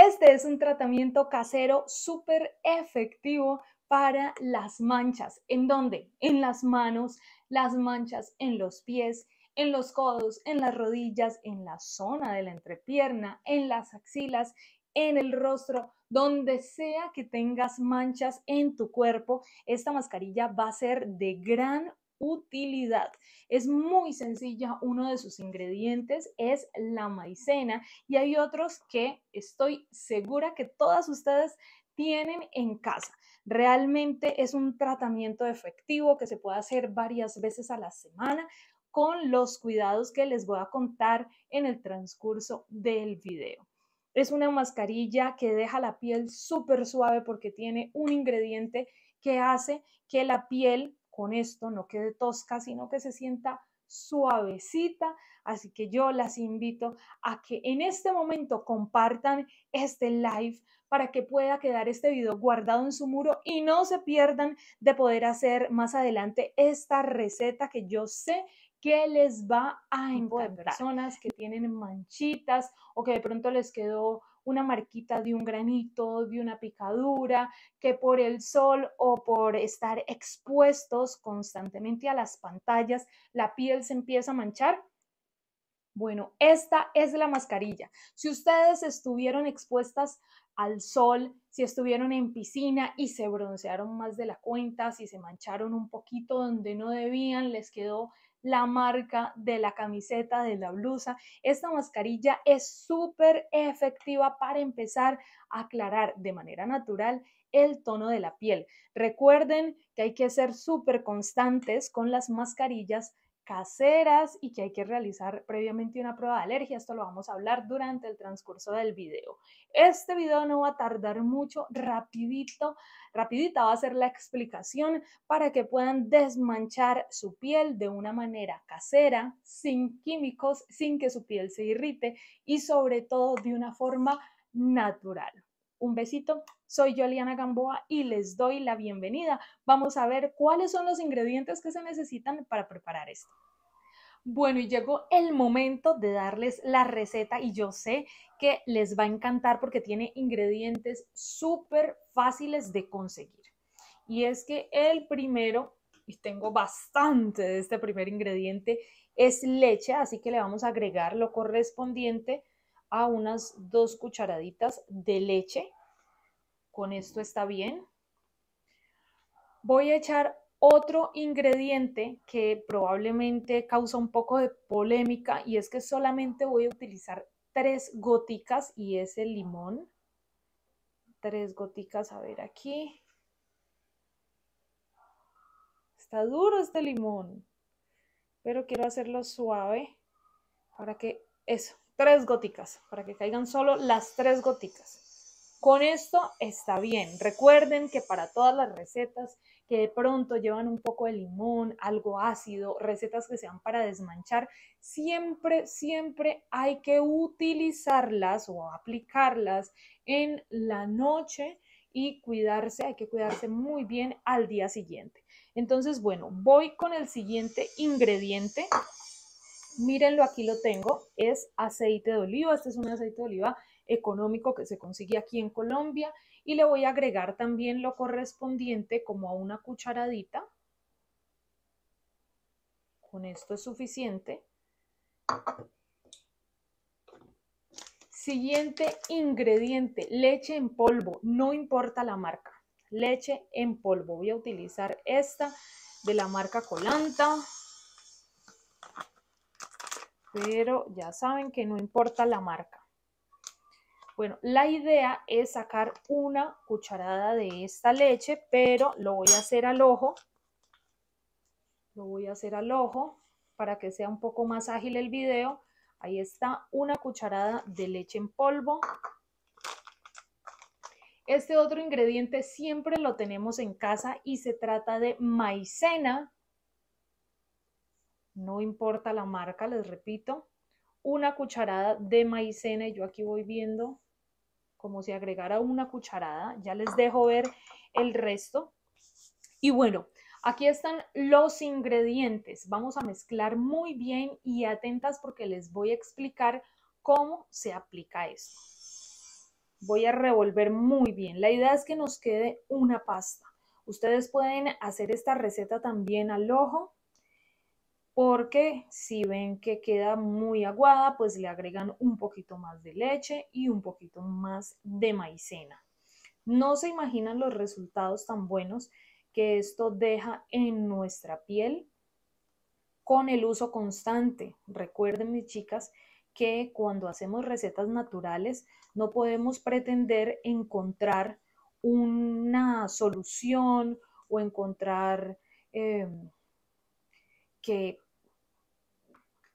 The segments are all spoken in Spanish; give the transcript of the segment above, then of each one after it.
Este es un tratamiento casero súper efectivo para las manchas. ¿En dónde? En las manos, las manchas en los pies, en los codos, en las rodillas, en la zona de la entrepierna, en las axilas, en el rostro, donde sea que tengas manchas en tu cuerpo, esta mascarilla va a ser de gran utilidad. Es muy sencilla, uno de sus ingredientes es la maicena y hay otros que estoy segura que todas ustedes tienen en casa. Realmente es un tratamiento efectivo que se puede hacer varias veces a la semana con los cuidados que les voy a contar en el transcurso del video. Es una mascarilla que deja la piel súper suave porque tiene un ingrediente que hace que la piel con esto no quede tosca, sino que se sienta suavecita. Así que yo las invito a que en este momento compartan este live para que pueda quedar este video guardado en su muro y no se pierdan de poder hacer más adelante esta receta que yo sé que les va a encantar. Personas que tienen manchitas o que de pronto les quedó una marquita de un granito, de una picadura, que por el sol o por estar expuestos constantemente a las pantallas, la piel se empieza a manchar. Bueno, esta es la mascarilla. Si ustedes estuvieron expuestas al sol, si estuvieron en piscina y se broncearon más de la cuenta, si se mancharon un poquito donde no debían, les quedó la marca de la camiseta, de la blusa. Esta mascarilla es súper efectiva para empezar a aclarar de manera natural el tono de la piel. Recuerden que hay que ser súper constantes con las mascarillas caseras y que hay que realizar previamente una prueba de alergia. Esto lo vamos a hablar durante el transcurso del video. Este video no va a tardar mucho, rapidito, rapidita va a ser la explicación para que puedan desmanchar su piel de una manera casera, sin químicos, sin que su piel se irrite y sobre todo de una forma natural un besito. Soy Yoliana Gamboa y les doy la bienvenida. Vamos a ver cuáles son los ingredientes que se necesitan para preparar esto. Bueno, y llegó el momento de darles la receta y yo sé que les va a encantar porque tiene ingredientes súper fáciles de conseguir. Y es que el primero, y tengo bastante de este primer ingrediente, es leche, así que le vamos a agregar lo correspondiente a unas dos cucharaditas de leche. Con esto está bien. Voy a echar otro ingrediente que probablemente causa un poco de polémica y es que solamente voy a utilizar tres goticas y es el limón. Tres goticas, a ver aquí. Está duro este limón, pero quiero hacerlo suave para que eso, tres goticas, para que caigan solo las tres goticas. Con esto está bien. Recuerden que para todas las recetas que de pronto llevan un poco de limón, algo ácido, recetas que sean para desmanchar, siempre, siempre hay que utilizarlas o aplicarlas en la noche y cuidarse, hay que cuidarse muy bien al día siguiente. Entonces, bueno, voy con el siguiente ingrediente Mírenlo, aquí lo tengo. Es aceite de oliva. Este es un aceite de oliva económico que se consigue aquí en Colombia. Y le voy a agregar también lo correspondiente como a una cucharadita. Con esto es suficiente. Siguiente ingrediente, leche en polvo, no importa la marca, leche en polvo. Voy a utilizar esta de la marca Colanta pero ya saben que no importa la marca. Bueno, la idea es sacar una cucharada de esta leche, pero lo voy a hacer al ojo. Lo voy a hacer al ojo para que sea un poco más ágil el video. Ahí está una cucharada de leche en polvo. Este otro ingrediente siempre lo tenemos en casa y se trata de maicena no importa la marca, les repito, una cucharada de maicena y yo aquí voy viendo como si agregara una cucharada, ya les dejo ver el resto. Y bueno, aquí están los ingredientes, vamos a mezclar muy bien y atentas porque les voy a explicar cómo se aplica esto. Voy a revolver muy bien, la idea es que nos quede una pasta. Ustedes pueden hacer esta receta también al ojo, porque si ven que queda muy aguada, pues le agregan un poquito más de leche y un poquito más de maicena. No se imaginan los resultados tan buenos que esto deja en nuestra piel con el uso constante. Recuerden, mis chicas, que cuando hacemos recetas naturales no podemos pretender encontrar una solución o encontrar em, que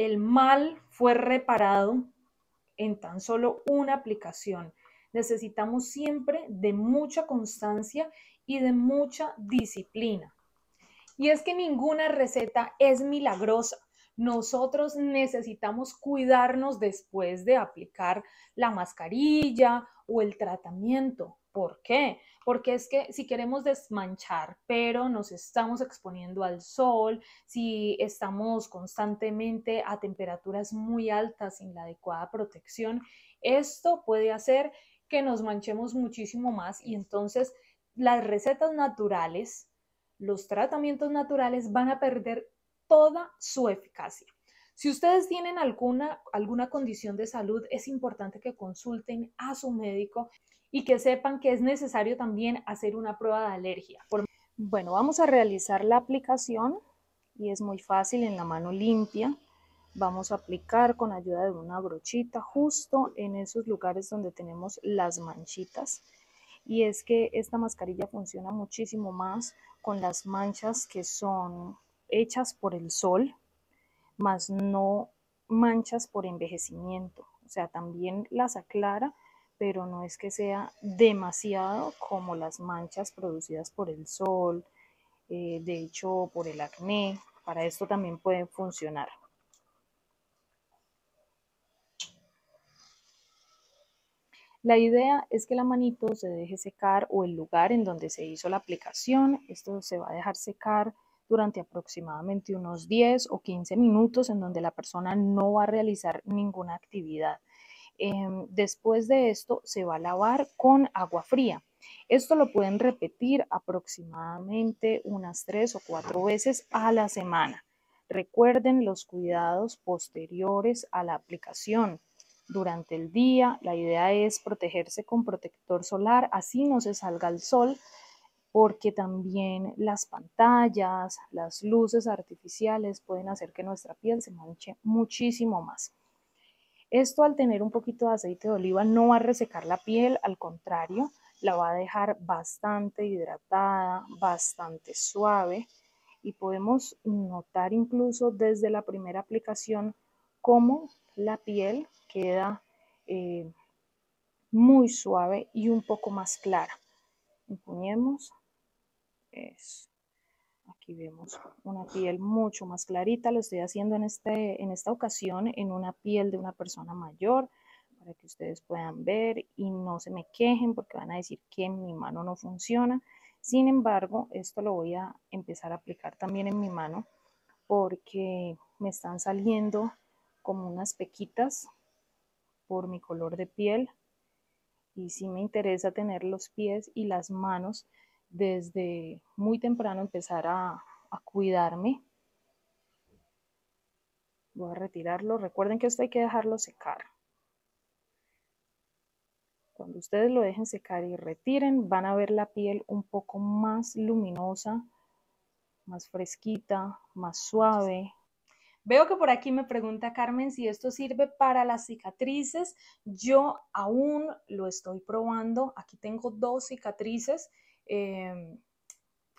el mal fue reparado en tan solo una aplicación. Necesitamos siempre de mucha constancia y de mucha disciplina. Y es que ninguna receta es milagrosa. Nosotros necesitamos cuidarnos después de aplicar la mascarilla o el tratamiento. ¿Por qué? Porque es que si queremos desmanchar, pero nos estamos exponiendo al sol, si estamos constantemente a temperaturas muy altas sin la adecuada protección, esto puede hacer que nos manchemos muchísimo más y entonces las recetas naturales, los tratamientos naturales van a perder toda su eficacia. Si ustedes tienen alguna, alguna condición de salud, es importante que consulten a su médico y que sepan que es necesario también hacer una prueba de alergia. Bueno, vamos a realizar la aplicación y es muy fácil en la mano limpia. Vamos a aplicar con ayuda de una brochita justo en esos lugares donde tenemos las manchitas. Y es que esta mascarilla funciona muchísimo más con las manchas que son hechas por el sol más no manchas por envejecimiento. O sea, también las aclara, pero no es que sea demasiado como las manchas producidas por el sol, eh, de hecho por el acné. Para esto también pueden funcionar. La idea es que la manito se deje secar o el lugar en donde se hizo la aplicación. Esto se va a dejar secar durante aproximadamente unos 10 o 15 minutos en donde la persona no va a realizar ninguna actividad. Em, después de esto se va a lavar con agua fría. Esto lo pueden repetir aproximadamente unas 3 o 4 veces a la semana. Recuerden los cuidados posteriores a la aplicación durante el día. La idea es protegerse con protector solar, así no se salga el sol, porque también las pantallas, las luces artificiales pueden hacer que nuestra piel se manche muchísimo más. Esto al tener un poquito de aceite de oliva no va a resecar la piel, al contrario, la va a dejar bastante hidratada, bastante suave y podemos notar incluso desde la primera aplicación cómo la piel queda eh, muy suave y un poco más clara. Empuñemos Aquí vemos una piel mucho más clarita. Lo estoy haciendo en, este, en esta ocasión en una piel de una persona mayor para que ustedes puedan ver y no se me quejen porque van a decir que mi mano no funciona. Sin embargo, esto lo voy a empezar a aplicar también en mi mano porque me están saliendo como unas pequitas por mi color de piel y si me interesa tener los pies y las manos desde muy temprano empezar a, cuidarme. Voy a retirarlo. Recuerden que esto hay que dejarlo secar. Cuando ustedes lo dejen secar y retiren, van a ver la piel un poco más luminosa, más fresquita, más suave. Veo que por aquí me pregunta Carmen si esto sirve para las cicatrices. Yo aún lo estoy probando. Aquí tengo dos cicatrices Em,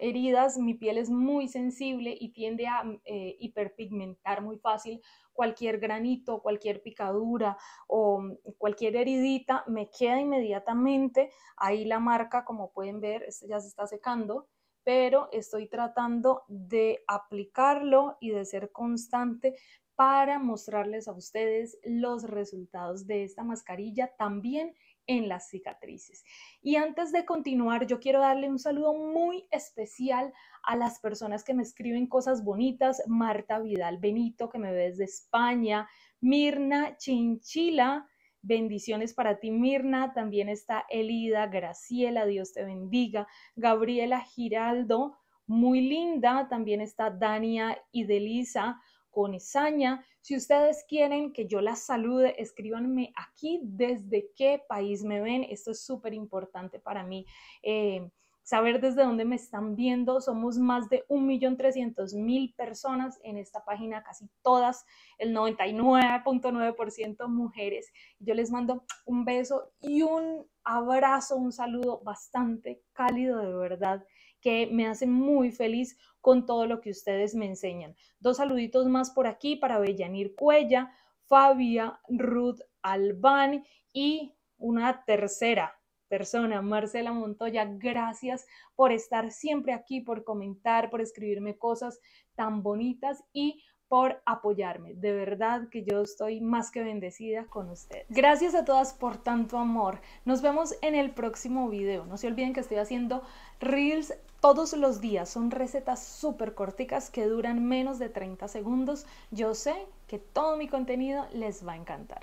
heridas, mi piel es muy sensible y tiende a mm, eh, hiperpigmentar muy fácil. Cualquier granito, cualquier picadura o mm, cualquier heridita me queda inmediatamente ahí la marca, como pueden ver, ya se está secando, pero estoy tratando de aplicarlo y de ser constante para mostrarles a ustedes los resultados de esta mascarilla. También en las cicatrices. Y antes de continuar, yo quiero darle un saludo muy especial a las personas que me escriben cosas bonitas. Marta Vidal Benito, que me ve desde España. Mirna Chinchila. Bendiciones para ti, Mirna. También está Elida, Graciela, Dios te bendiga. Gabriela Giraldo, muy linda. También está Dania y Delisa con Si ustedes quieren que yo las salude, escríbanme aquí desde qué país me ven. Esto es súper importante para mí. Eh, saber desde dónde me están viendo. Somos más de 1.300.000 personas en esta página, casi todas, el 99.9% mujeres. Yo les mando un beso y un abrazo, un saludo bastante cálido de verdad que me hacen muy feliz con todo lo que ustedes me enseñan. Dos saluditos más por aquí para Bellanir Cuella, Fabia, Ruth Albán y una tercera persona, Marcela Montoya, gracias por estar siempre aquí, por comentar, por escribirme cosas tan bonitas y por apoyarme. De verdad que yo estoy más que bendecida con ustedes. Gracias a todas por tanto amor. Nos vemos en el próximo video. No se olviden que estoy haciendo reels todos los días. Son recetas súper corticas que duran menos de 30 segundos. Yo sé que todo mi contenido les va a encantar.